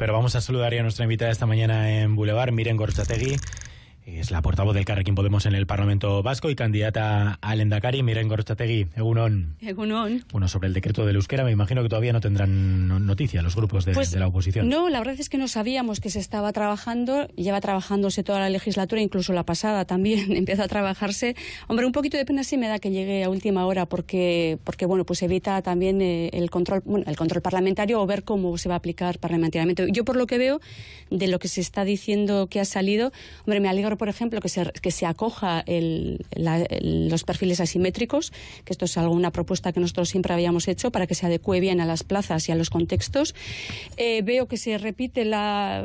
pero vamos a saludar a nuestra invitada esta mañana en Boulevard, Miren Gorchategui es la portavoz del Carrequín Podemos en el Parlamento Vasco y candidata al Endacari, Miren Gorchategui. Egunon. Egunon. Bueno, sobre el decreto del euskera, me imagino que todavía no tendrán noticia los grupos pues de, la oposición. No, la verdad es que no sabíamos que se estaba trabajando, lleva trabajándose toda la legislatura, incluso la pasada también empieza a trabajarse. Hombre, un poquito de pena sí me da que llegue a última hora porque, porque bueno, pues evita también eh, el control, el control parlamentario o ver cómo se va a aplicar parlamentariamente. Yo por lo que veo, de lo que se está diciendo que ha salido, hombre, me alegro por ejemplo, que se, que se acoja los perfiles asimétricos, que esto es alguna propuesta que nosotros siempre habíamos hecho para que se adecue bien a las plazas y a los contextos. Eh, veo que se repite la,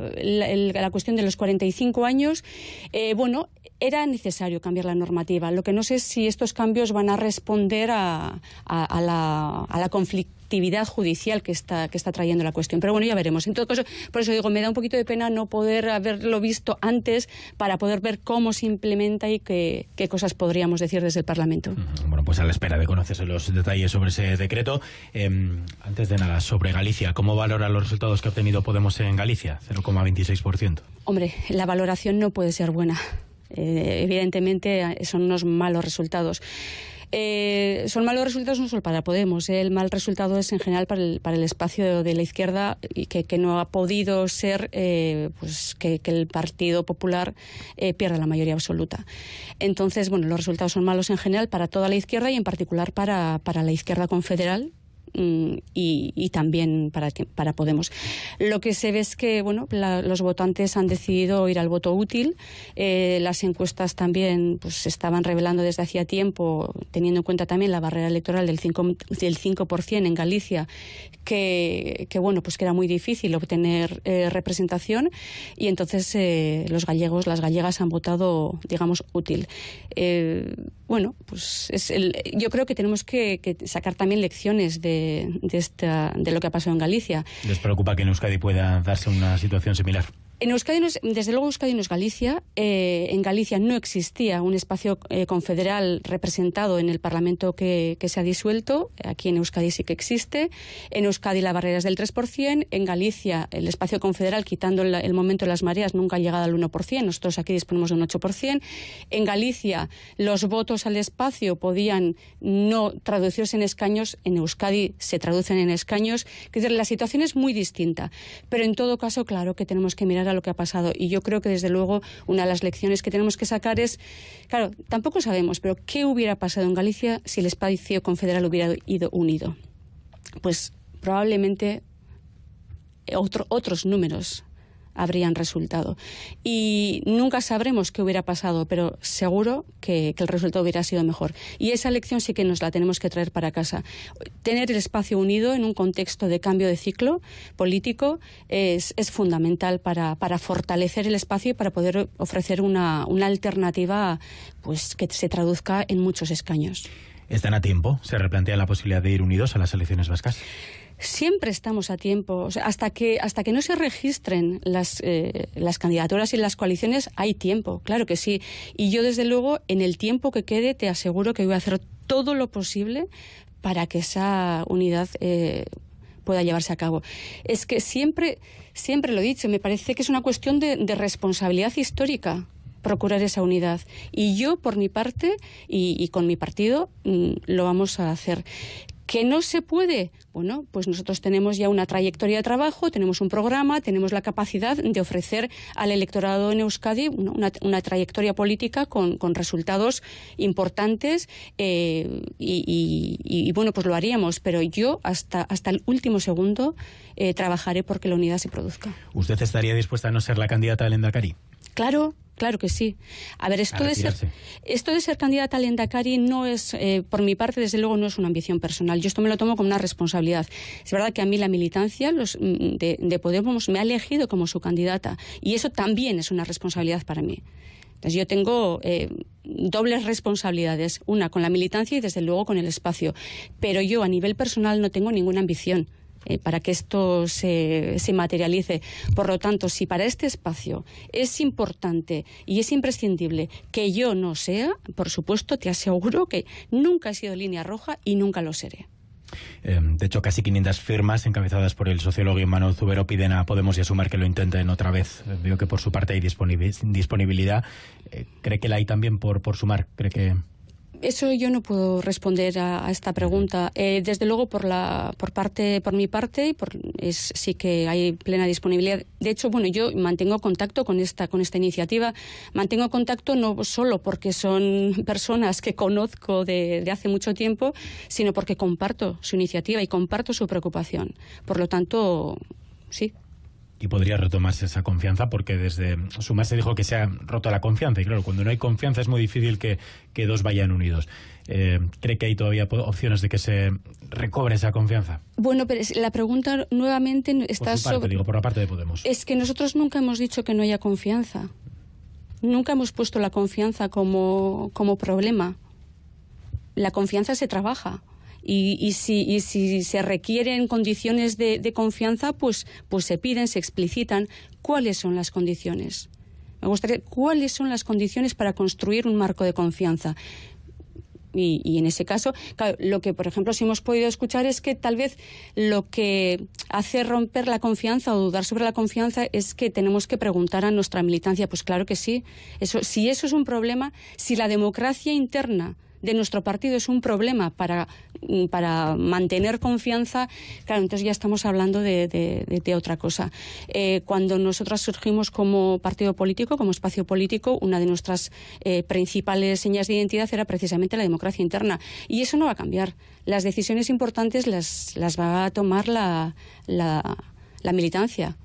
cuestión de los 45 años. Eh, bueno, era necesario cambiar la normativa. Lo que no sé es si estos cambios van a responder a, la, a la conflictividad actividad judicial que está, que está trayendo la cuestión. Pero bueno, ya veremos. En todo caso, por eso digo, me da un poquito de pena no poder haberlo visto antes para poder ver cómo se implementa y qué, qué cosas podríamos decir desde el Parlamento. Bueno, pues a la espera de conocerse los detalles sobre ese decreto. Em, antes de nada, sobre Galicia, ¿cómo valora los resultados que ha obtenido Podemos en Galicia? 0,26%. Hombre, la valoración no puede ser buena. Eh, evidentemente eh, son unos malos resultados. Eh, son malos resultados no solo para Podemos, eh, el mal resultado es en general para el, para el espacio de la izquierda y que, no ha podido ser eh, pues que, el Partido Popular pierda la mayoría absoluta. Entonces, bueno, los resultados son malos en general para toda la izquierda y en particular para la izquierda confederal, y, también para, para Podemos. Lo que se ve es que bueno, los votantes han decidido ir al voto útil. Eh, las encuestas también pues, se estaban revelando desde hacía tiempo, teniendo en cuenta también la barrera electoral del 5%, del 5 en Galicia, que, bueno, pues que era muy difícil obtener eh, representación y entonces eh, los gallegos, las gallegas han votado, digamos, útil. bueno, pues es el, yo creo que tenemos que sacar también lecciones de, de, esta, de lo que ha pasado en Galicia. ¿Les preocupa que en Euskadi pueda darse una situación similar? En Euskadi desde luego Euskadi no es Galicia. Eh, en Galicia no existía un espacio eh, confederal representado en el Parlamento que, se ha disuelto. Aquí en Euskadi sí que existe. En Euskadi la barrera es del 3%. En Galicia el espacio confederal, quitando el, momento de las mareas, nunca ha llegado al 1%. Nosotros aquí disponemos de un 8%. En Galicia los votos al espacio podían no traducirse en escaños. En Euskadi se traducen en escaños. la situación es muy distinta. Pero en todo caso, claro que tenemos que mirar a lo que ha pasado. Y yo creo que, desde luego, una de las lecciones que tenemos que sacar es, claro, tampoco sabemos, pero ¿qué hubiera pasado en Galicia si el espacio confederal hubiera ido unido? Pues probablemente otros números habrían resultado. Y nunca sabremos qué hubiera pasado, pero seguro que, el resultado hubiera sido mejor. Y esa lección sí que nos la tenemos que traer para casa. Tener el espacio unido en un contexto de cambio de ciclo político es, es fundamental para, para, fortalecer el espacio y para poder ofrecer una, una alternativa pues, que se traduzca en muchos escaños. ¿Están a tiempo? ¿Se replantea la posibilidad de ir unidos a las elecciones vascas? siempre estamos a tiempo. hasta, que, hasta que no se registren las, eh, las candidaturas y las coaliciones, hay tiempo, claro que sí. Y yo, desde luego, en el tiempo que quede, te aseguro que voy a hacer todo lo posible para que esa unidad eh, pueda llevarse a cabo. Es que siempre, siempre lo he dicho, me parece que es una cuestión de, responsabilidad histórica procurar esa unidad. Y yo, por mi parte y con mi partido, mm, lo vamos a hacer. ¿Que no se puede? Bueno, pues nosotros tenemos ya una trayectoria de trabajo, tenemos un programa, tenemos la capacidad de ofrecer al electorado en Euskadi una, trayectoria política con, resultados importantes eh, y, bueno, pues lo haríamos. Pero yo hasta, hasta el último segundo eh, trabajaré porque la unidad se produzca. ¿Usted estaría dispuesta a no ser la candidata del Endacari? Claro, Claro que sí. A ver, esto, de, ser, candidata al Endacari no es, eh, por mi parte, desde luego, no es una ambición personal. Yo esto me lo tomo como una responsabilidad. Es verdad que a mí la militancia mm, de, Podemos me ha elegido como su candidata y eso también es una responsabilidad para mí. Entonces yo tengo eh, dobles responsabilidades, una con la militancia y desde luego con el espacio. Pero yo a nivel personal no tengo ninguna ambición eh, para que esto se, materialice. Por lo tanto, si para este espacio es importante y es imprescindible que yo no sea, por supuesto, te aseguro que nunca he sido línea roja y nunca lo seré. Em, de hecho, casi 500 firmas encabezadas por el sociólogo Manuel Zubero piden a Podemos y a Sumar que lo intenten otra vez. veo que por su parte hay disponibilidad. Eh, ¿Cree que la hay también por, por Sumar? ¿Cree que... Eso yo no puedo responder a, esta pregunta. Eh, desde luego, por la, por parte, por mi parte, por, sí que hay plena disponibilidad. De hecho, bueno, yo mantengo contacto con esta, con esta iniciativa. Mantengo contacto no solo porque son personas que conozco de hace mucho tiempo, sino porque comparto su iniciativa y comparto su preocupación. Por lo tanto, sí, podría retomarse esa confianza porque desde Sumar se dijo que se ha roto la confianza y claro, cuando no hay confianza es muy difícil que, dos vayan unidos. Eh, ¿Cree que hay todavía opciones de que se recobre esa confianza? Bueno, pero la pregunta nuevamente está por parte, sobre... Digo, por la parte de Podemos. Es que nosotros nunca hemos dicho que no haya confianza. Nunca hemos puesto la confianza como problema. La confianza se trabaja y, si, se requieren condiciones de, confianza, pues, pues se piden, se explicitan cuáles son las condiciones. Me gustaría cuáles son las condiciones para construir un marco de confianza. Y, en ese caso, lo que, por ejemplo, si hemos podido escuchar es que tal vez lo que hace romper la confianza o dudar sobre la confianza es que tenemos que preguntar a nuestra militancia. Pues claro que sí. si eso es un problema, si la democracia interna de nuestro partido es un problema para, mm, para mantener confianza, claro, entonces ya estamos hablando de, otra cosa. Eh, cuando nosotras surgimos como partido político, como espacio político, una de nuestras eh, principales señas de identidad era precisamente la democracia interna. Y eso no va a cambiar. Las decisiones importantes las, las va a tomar la, la, la militancia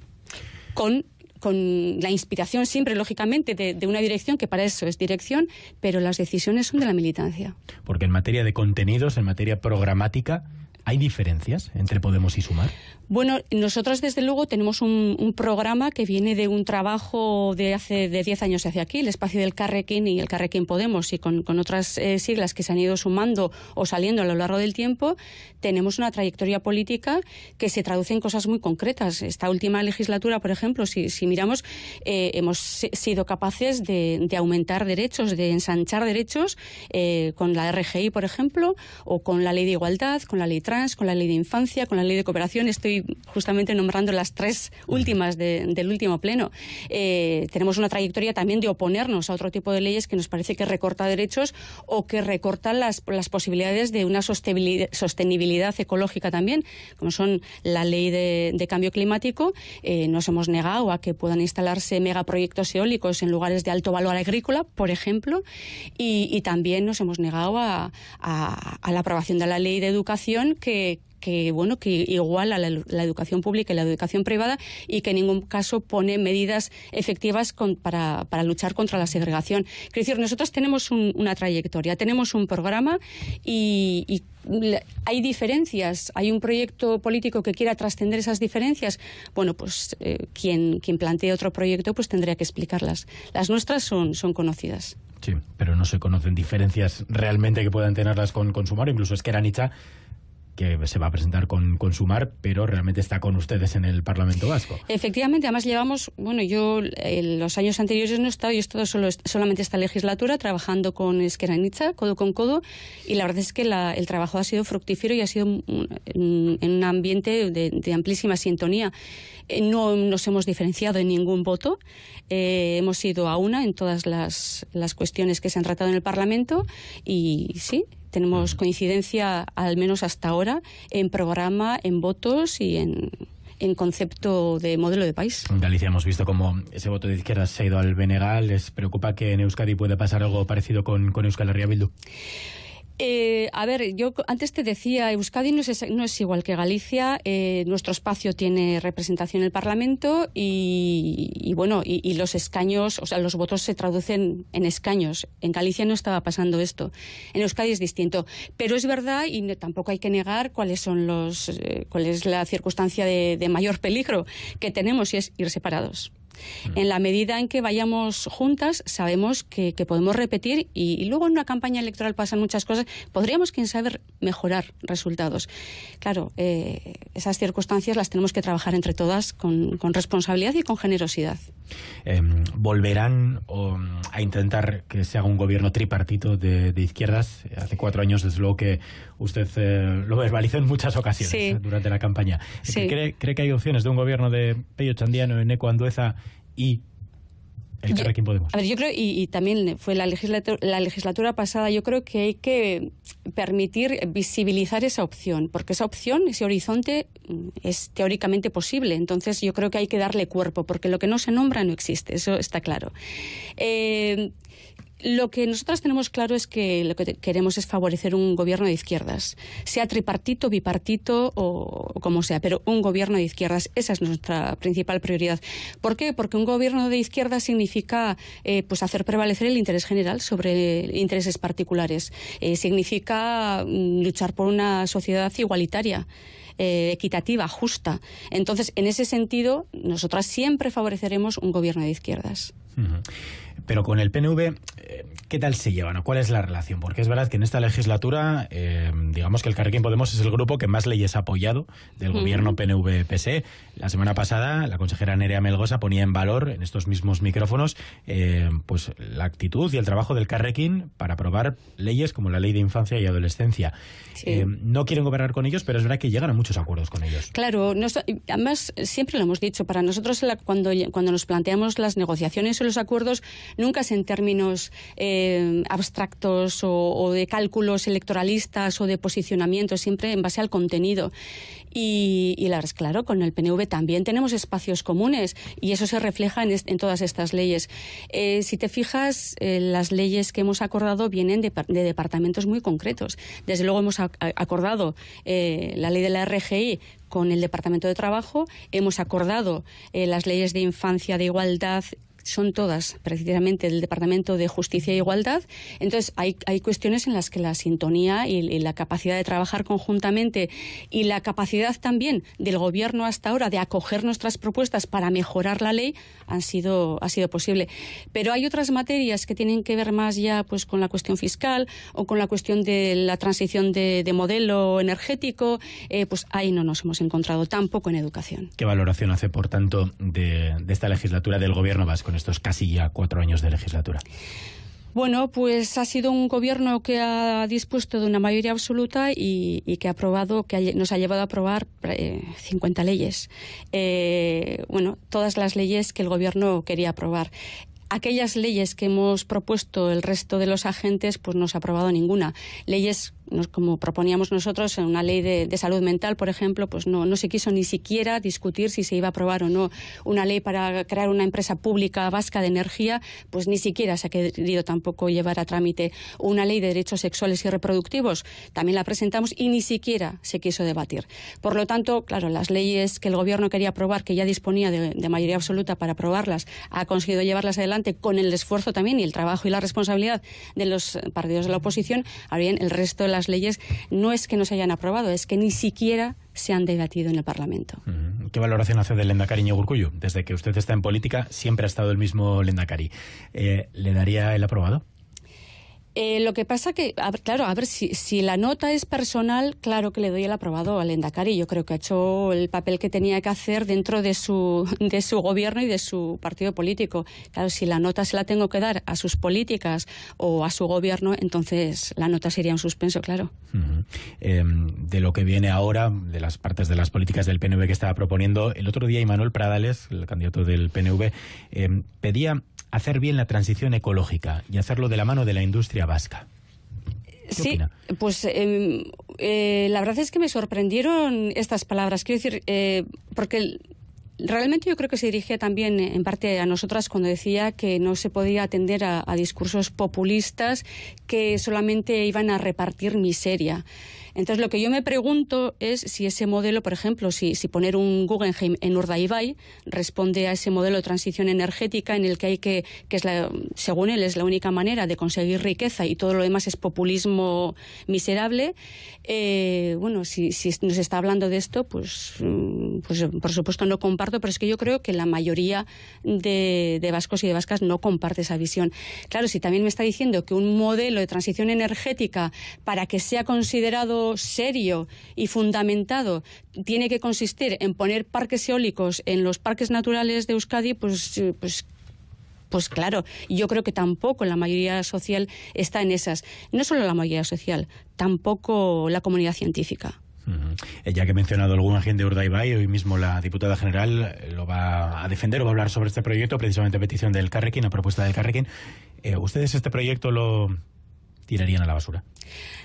con con la inspiración siempre, lógicamente, de, una dirección, que para eso es dirección, pero las decisiones son de la militancia. Porque en materia de contenidos, en materia programática, ¿Hay diferencias entre Podemos y Sumar? Bueno, nosotros desde luego tenemos un, programa que viene de un trabajo de hace de 10 años hacia aquí, el espacio del Carrequín y el Carrequín Podemos, y con, otras eh, siglas que se han ido sumando o saliendo a lo largo del tiempo, tenemos una trayectoria política que se traduce en cosas muy concretas. Esta última legislatura, por ejemplo, si, miramos, eh, hemos sido capaces de, aumentar derechos, de ensanchar derechos eh, con la RGI, por ejemplo, o con la ley de igualdad, con la ley con la ley de infancia, con la ley de cooperación. Estoy justamente nombrando las tres últimas del último pleno. Eh, tenemos una trayectoria también de oponernos a otro tipo de leyes que nos parece que recorta derechos o que recortan las, posibilidades de una sostenibilidad, ecológica también, como son la ley de, cambio climático. Eh, nos hemos negado a que puedan instalarse megaproyectos eólicos en lugares de alto valor agrícola, por ejemplo, y, también nos hemos negado a la aprobación de la ley de educación que, bueno que iguala la, educación pública y la educación privada y que en ningún caso pone medidas efectivas para, luchar contra la segregación. Quiero decir, nosotros tenemos una trayectoria, tenemos un programa y, hay diferencias, hay un proyecto político que quiera trascender esas diferencias, bueno, pues eh, quien, quien plantee otro proyecto pues tendría que explicarlas. Las nuestras son, conocidas. Sí, pero no se conocen diferencias realmente que puedan tenerlas con, con incluso es que nicha que se va a presentar con, Sumar, pero realmente está con ustedes en el Parlamento Vasco. Efectivamente, además llevamos, bueno, yo en eh, los años anteriores no he estado, yo he estado solo, solamente esta legislatura trabajando con Esqueranitza, codo con codo, y la verdad es que el trabajo ha sido fructífero y ha sido en, un ambiente de, amplísima sintonía. Eh, no nos hemos diferenciado en ningún voto, eh, hemos ido a una en todas las, las cuestiones que se han tratado en el Parlamento y sí, tenemos coincidencia, al menos hasta ahora, en programa, en votos y en, concepto de modelo de país. En Galicia hemos visto cómo ese voto de izquierda se ha ido al Benegal. ¿Les preocupa que en Euskadi pueda pasar algo parecido con, con Euskal Herria Bildu? Eh, a ver, yo antes te decía, Euskadi no es, igual que Galicia. Eh, nuestro espacio tiene representación en el Parlamento y, bueno, y, los escaños, o sea, los votos se traducen en escaños. En Galicia no estaba pasando esto. En Euskadi es distinto. Pero es verdad y tampoco hay que negar cuáles son los, eh, cuál es la circunstancia de, de mayor peligro que tenemos y es ir separados. Mm. En la medida en que vayamos juntas, sabemos que, podemos repetir y, luego en una campaña electoral pasan muchas cosas. Podríamos, quién sabe, mejorar resultados. Claro, eh, esas circunstancias las tenemos que trabajar entre todas con responsabilidad y con generosidad. Em, volverán mm, a intentar que se haga un gobierno tripartito de, izquierdas. Hace cuatro años, desde luego que usted eh, lo verbalizó en muchas ocasiones eh, durante la campaña. ¿Cree, que hay opciones de un gobierno de Pello Chandiano, en Andueza y a ver, yo creo, y, también fue la legislatura, la legislatura pasada, yo creo que hay que permitir visibilizar esa opción, porque esa opción, ese horizonte, mm, es teóricamente posible. Entonces, yo creo que hay que darle cuerpo, porque lo que no se nombra no existe, eso está claro. Eh, lo que nosotras tenemos claro es que lo que queremos es favorecer un gobierno de izquierdas, sea tripartito, bipartito o, como sea, pero un gobierno de izquierdas, esa es nuestra principal prioridad. ¿Por qué? Porque un gobierno de izquierdas significa eh, pues hacer prevalecer el interés general sobre intereses particulares, eh, significa mm, luchar por una sociedad igualitaria. Eh, equitativa, justa. Entonces, en ese sentido, nosotras siempre favoreceremos un gobierno de izquierdas. Pero con el PNV, eh, ¿qué tal se llevan o cuál es la relación? Porque es verdad que en esta legislatura, eh, digamos que el Carrequín Podemos es el grupo que más leyes ha apoyado del mm. gobierno PNV-PSE. La semana pasada, la consejera Nerea Melgosa ponía en valor en estos mismos micrófonos eh, pues la actitud y el trabajo del Carrequín para aprobar leyes como la ley de infancia y adolescencia. no quieren gobernar con ellos, pero es verdad que llegan a muchos acuerdos con ellos. Claro, además siempre lo hemos dicho, para nosotros cuando, cuando nos planteamos las negociaciones o los acuerdos, nunca es en términos eh, abstractos o, de cálculos electoralistas o de posicionamiento, siempre en base al contenido. Y, claro, con el PNV también tenemos espacios comunes y eso se refleja en, todas estas leyes. Eh, si te fijas, eh, las leyes que hemos acordado vienen de, departamentos muy concretos. Desde luego hemos acordado la ley de la RGI con el Departamento de Trabajo. Hemos acordado las leyes de infancia, de igualdad son todas precisamente del Departamento de Justicia e Igualdad. Entonces, hay, cuestiones en las que la sintonía y, la capacidad de trabajar conjuntamente y la capacidad también del Gobierno hasta ahora de acoger nuestras propuestas para mejorar la ley han sido, ha sido posible. Pero hay otras materias que tienen que ver más ya pues, con la cuestión fiscal o con la cuestión de la transición de, modelo energético. Eh, pues ahí no nos hemos encontrado tampoco en educación. ¿Qué valoración hace, por tanto, de, esta legislatura del Gobierno vasco? estos casi ya cuatro años de legislatura? Bueno, pues ha sido un gobierno que ha dispuesto de una mayoría absoluta y, que ha aprobado, que nos ha llevado a aprobar 50 eh, leyes. Eh, bueno, todas las leyes que el gobierno quería aprobar aquellas leyes que hemos propuesto el resto de los agentes, pues no se ha aprobado ninguna. Leyes como proponíamos nosotros en una ley de, salud mental, por ejemplo, pues no, se quiso ni siquiera discutir si se iba a aprobar o no una ley para crear una empresa pública vasca de energía, pues ni siquiera se ha querido tampoco llevar a trámite una ley de derechos sexuales y reproductivos. También la presentamos y ni siquiera se quiso debatir. Por lo tanto, claro, las leyes que el Gobierno quería aprobar, que ya disponía de, mayoría absoluta para aprobarlas, ha conseguido llevarlas adelante con el esfuerzo también y el trabajo y la responsabilidad de los partidos de la oposición. Ahora bien, el resto de las las leyes no es que no se hayan aprobado, es que ni siquiera se han debatido en el Parlamento. ¿Qué valoración hace del Lendakari Gurcuyo? Desde que usted está en política siempre ha estado el mismo Lendakari. Eh, ¿Le daría el aprobado? Eh, lo que pasa que, claro, a ver, si, si, la nota es personal, claro que le doy el aprobado al Endacari. Yo creo que ha hecho el papel que tenía que hacer dentro de su, de su gobierno y de su partido político. Claro, si la nota se la tengo que dar a sus políticas o a su gobierno, entonces la nota sería un suspenso, claro. Eh, de lo que viene ahora, de las partes de las políticas del PNV que estaba proponiendo, el otro día Imanuel Pradales, el candidato del PNV, eh, pedía hacer bien la transición ecológica y hacerlo de la mano de la industria vasca. sí, pues em, eh, la verdad es que me sorprendieron estas palabras. Quiero decir, eh, porque realmente yo creo que se dirigía también eh, en parte a nosotras cuando decía que no se podía atender a discursos populistas que solamente iban a repartir miseria. Entonces, lo que yo me pregunto es si ese modelo, por ejemplo, si, poner un Guggenheim en Urdaibai responde a ese modelo de transición energética en el que hay que, que es según él, es la única manera de conseguir riqueza y todo lo demás es populismo miserable. Eh, bueno, si, nos está hablando de esto, pues, mm, pues por supuesto no comparto, pero es que yo creo que la mayoría de, de vascos y de vascas no comparte esa visión. Claro, si también me está diciendo que un modelo de transición energética para que sea considerado serio y fundamentado tiene que consistir en poner parques eólicos en los parques naturales de Euskadi, pues, eh, pues pues claro, yo creo que tampoco la mayoría social está en esas. No solo la mayoría social, tampoco la comunidad científica. Eh, ya que he mencionado algún agente de Urdaibai, hoy mismo la diputada general eh, lo va a defender o va a hablar sobre este proyecto, precisamente a petición del Carrequín, a propuesta del Carrequín. ¿Ustedes este proyecto lo tirarían a la basura?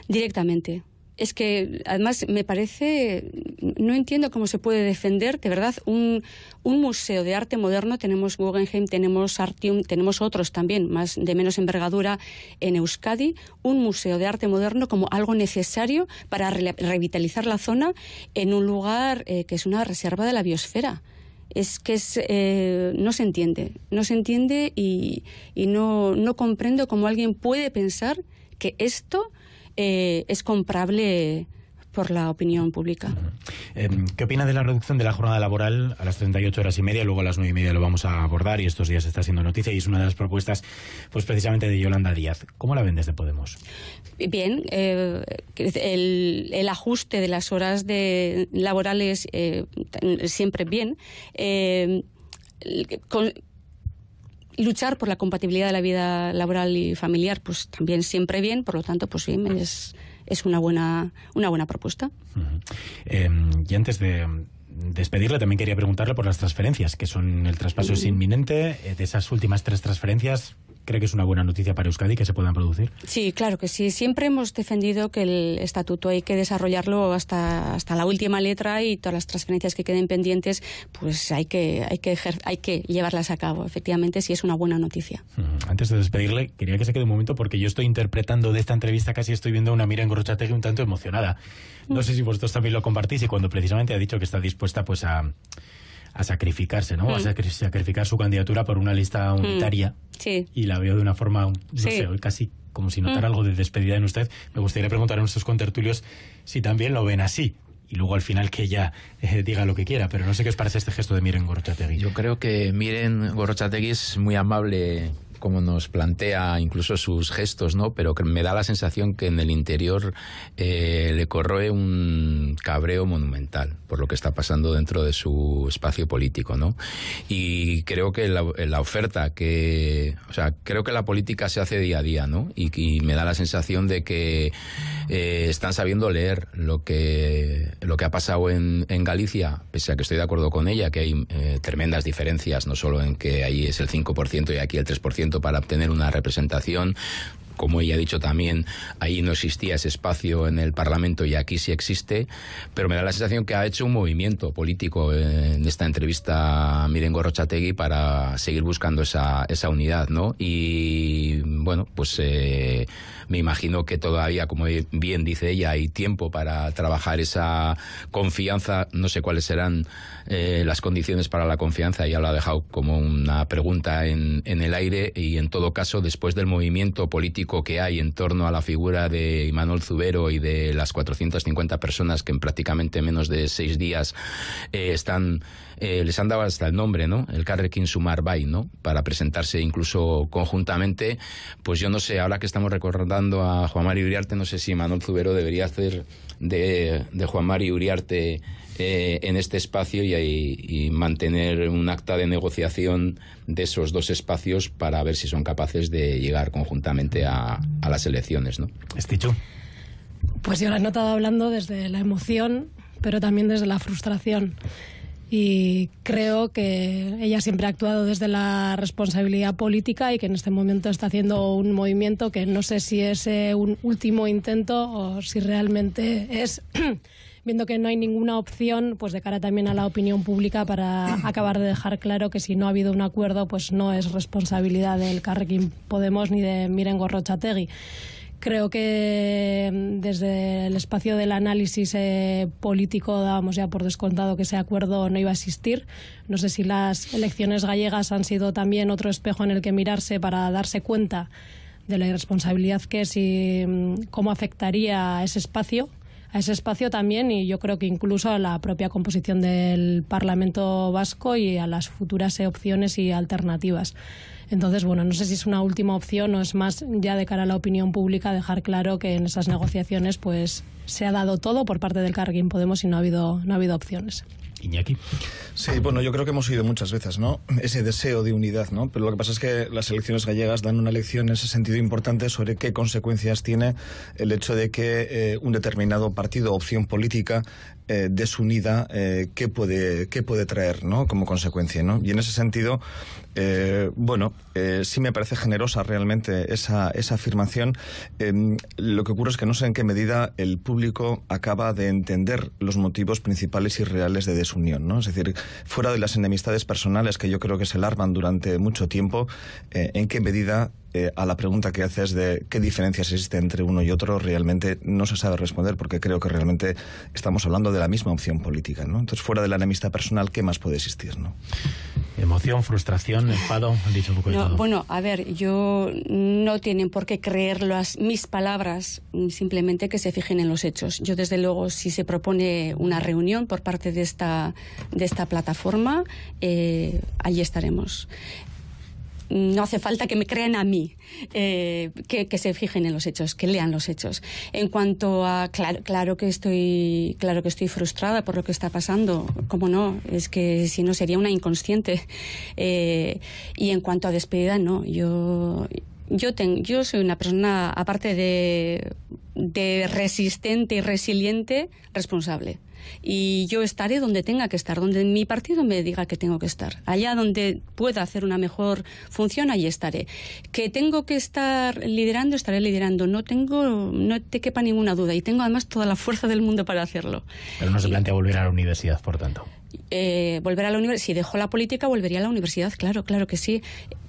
Directamente es que además me parece, no entiendo cómo se puede defender de verdad un, museo de arte moderno. Tenemos Guggenheim, tenemos Artium, tenemos otros también, más de menos envergadura en Euskadi. Un museo de arte moderno como algo necesario para revitalizar la zona en un lugar eh, que es una reserva de la biosfera es que eh, no se entiende, no se entiende y, no, no, comprendo cómo alguien puede pensar que esto eh, es comprable por la opinión pública. Em, ¿Qué opina de la reducción de la jornada laboral a las 38 horas y media? Luego a las 9 y media lo vamos a abordar y estos días está siendo noticia y es una de las propuestas pues precisamente de Yolanda Díaz. ¿Cómo la ven desde Podemos? Bien, eh, el, ajuste de las horas de laborales eh, siempre bien. Eh, luchar por la compatibilidad de la vida laboral y familiar, pues también siempre bien, por lo tanto, pues sí es, es una, buena, una buena propuesta. Eh, y antes de despedirle, también quería preguntarle por las transferencias, que son el traspaso es inminente, eh, de esas últimas tres transferencias, ¿Cree que es una buena noticia para Euskadi que se puedan producir? Sí, claro que sí. Siempre hemos defendido que el estatuto hay que desarrollarlo hasta, hasta la última letra y todas las transferencias que queden pendientes, pues hay que, hay que, hay que llevarlas a cabo. Efectivamente, si es una buena noticia. Mm, antes de despedirle, quería que se quede un momento porque yo estoy interpretando de esta entrevista casi estoy viendo una mira en Gorrochategui un tanto emocionada. No sé si vosotros también lo compartís y cuando precisamente ha dicho que está dispuesta pues a sacrificarse, ¿no? A mm. sacrificar su candidatura por una lista mm. unitaria. Y la veo de una forma, no sé, casi como si notara mm. algo de despedida en usted. Me gustaría preguntar a nuestros contertulios si también lo ven así. Y luego al final que ella eh, diga lo que quiera, pero no sé qué os parece este gesto de Miren Gorrochategui. Yo creo que Miren Gorrochategui es muy amable como nos plantea incluso sus gestos, ¿no? Pero me da la sensación que en el interior eh, le corroe un cabreo monumental por lo que está pasando dentro de su espacio político, Y creo que la, oferta que, o sea, creo que la política se hace día a día, ¿no? Y, me da la sensación de que eh, están sabiendo leer lo que lo que ha pasado en, Galicia, pese a que estoy de acuerdo con ella, que hay eh, tremendas diferencias, no solo en que ahí es el 5% y aquí el 3%, para obtener una representación como ella ha dicho también, ahí no existía ese espacio en el Parlamento y aquí sí existe, pero me da la sensación que ha hecho un movimiento político en esta entrevista a Miren Gorrochategui para seguir buscando esa, esa unidad, ¿no? Y bueno, pues eh, me imagino que todavía, como bien dice ella, hay tiempo para trabajar esa confianza. No sé cuáles serán eh, las condiciones para la confianza. Ya lo ha dejado como una pregunta en, el aire y en todo caso, después del movimiento político que hay en torno a la figura de Manuel Zubero y de las 450 personas que en prácticamente menos de seis días eh, están, eh, les han dado hasta el nombre, ¿no? El Carrequín Sumar Bay, ¿no? Para presentarse incluso conjuntamente. Pues yo no sé, ahora que estamos recordando a Juan Mario Uriarte, no sé si Manuel Zubero debería hacer de, de Juan Mario Uriarte eh, en este espacio y, y, mantener un acta de negociación de esos dos espacios para ver si son capaces de llegar conjuntamente a, las elecciones. ¿no? dicho? Pues yo lo he notado hablando desde la emoción, pero también desde la frustración y creo que ella siempre ha actuado desde la responsabilidad política y que en este momento está haciendo un movimiento que no sé si es eh, un último intento o si realmente es viendo que no hay ninguna opción pues de cara también a la opinión pública para acabar de dejar claro que si no ha habido un acuerdo pues no es responsabilidad del Carrequín Podemos ni de Miren Gorrochategui. Creo que mm, desde el espacio del análisis eh, político dábamos ya por descontado que ese acuerdo no iba a existir. No sé si las elecciones gallegas han sido también otro espejo en el que mirarse para darse cuenta de la irresponsabilidad que es y mm, cómo afectaría a ese espacio a ese espacio también y yo creo que incluso a la propia composición del Parlamento vasco y a las futuras opciones y alternativas. Entonces, bueno, no sé si es una última opción o es más ya de cara a la opinión pública dejar claro que en esas negociaciones pues se ha dado todo por parte del Carguín Podemos y no ha habido, no ha habido opciones. Iñaki. Sí, bueno, yo creo que hemos oído muchas veces, ¿no? Ese deseo de unidad, ¿no? Pero lo que pasa es que las elecciones gallegas dan una lección en ese sentido importante sobre qué consecuencias tiene el hecho de que eh, un determinado partido o opción política eh, desunida eh, ¿qué puede, qué puede traer como consecuencia. Y en ese sentido, eh, bueno, sí me parece generosa realmente esa, esa afirmación. Em, lo que ocurre es que no sé en qué medida el público acaba de entender los motivos principales y reales de desunión. ¿no? Es decir, fuera de las enemistades personales que yo creo que se larvan durante mucho tiempo, en qué medida eh, a la pregunta que haces de qué diferencias existen entre uno y otro, realmente no se sabe responder porque creo que realmente estamos hablando de la misma opción política, ¿no? Entonces, fuera de la enemistad personal, ¿qué más puede existir, no? Emoción, frustración, enfado, dicho un poco todo. Bueno, a ver, yo no tienen por qué creer las, mis palabras, simplemente que se fijen en los hechos. Yo, desde luego, si se propone una reunión por parte de esta, de esta plataforma, eh, allí estaremos no hace falta que me crean a mí, eh, que, se fijen en los hechos, que lean los hechos. En cuanto a, claro, que estoy, claro que estoy frustrada por lo que está pasando, cómo no, es que si no sería una inconsciente. Eh, y en cuanto a despedida, no, yo, yo soy una persona, aparte de resistente y resiliente, responsable y yo estaré donde tenga que estar, donde mi partido me diga que tengo que estar. Allá donde pueda hacer una mejor función, allí estaré. Que tengo que estar liderando, estaré liderando. No tengo, no te quepa ninguna duda y tengo además toda la fuerza del mundo para hacerlo. Pero no se plantea volver a la universidad, por tanto. Eh, volver a la universidad. Si dejó la política, volvería a la universidad, claro, claro que sí.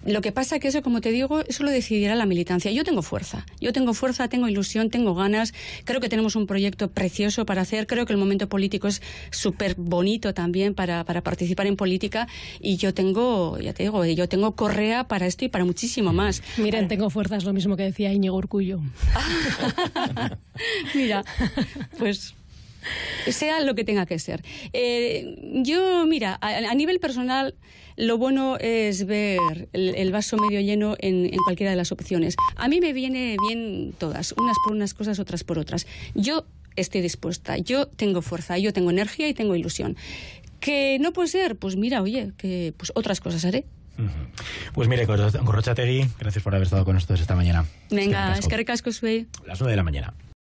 Lo que pasa que eso, como te digo, eso lo decidirá la militancia. Yo tengo fuerza, yo tengo fuerza, tengo ilusión, tengo ganas. Creo que tenemos un proyecto precioso para hacer. Creo que el momento político es súper bonito también para, para, participar en política. Y yo tengo, ya te digo, yo tengo correa para esto y para muchísimo mm. más. Miren, eh. tengo fuerza, es lo mismo que decía Íñigo Urcullo. Mira, pues sea lo que tenga que ser. Eh, yo, mira, a, nivel personal, lo bueno es ver el, vaso medio lleno en, cualquiera de las opciones. A mí me viene bien todas, unas por unas cosas, otras por otras. Yo estoy dispuesta, yo tengo fuerza, yo tengo energía y tengo ilusión. Que no puede ser, pues mira, oye, que pues otras cosas haré. Pues mire, Gorrochategui, gracias por haber estado con nosotros esta mañana. Venga, es que Las nueve de la mañana.